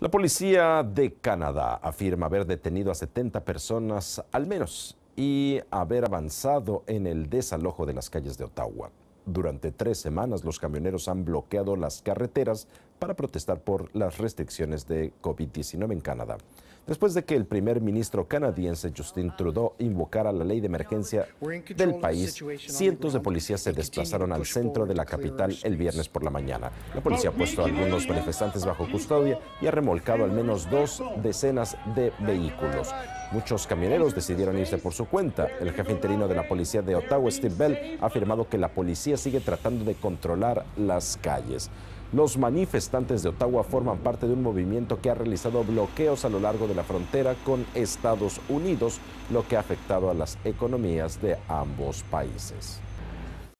La policía de Canadá afirma haber detenido a 70 personas al menos y haber avanzado en el desalojo de las calles de Ottawa durante tres semanas los camioneros han bloqueado las carreteras para protestar por las restricciones de COVID-19 en Canadá. Después de que el primer ministro canadiense Justin Trudeau invocara la ley de emergencia del país, cientos de policías se desplazaron al centro de la capital el viernes por la mañana. La policía ha puesto a algunos manifestantes bajo custodia y ha remolcado al menos dos decenas de vehículos. Muchos camioneros decidieron irse por su cuenta. El jefe interino de la policía de Ottawa, Steve Bell, ha afirmado que la policía sigue tratando de controlar las calles. Los manifestantes de Ottawa forman parte de un movimiento que ha realizado bloqueos a lo largo de la frontera con Estados Unidos, lo que ha afectado a las economías de ambos países.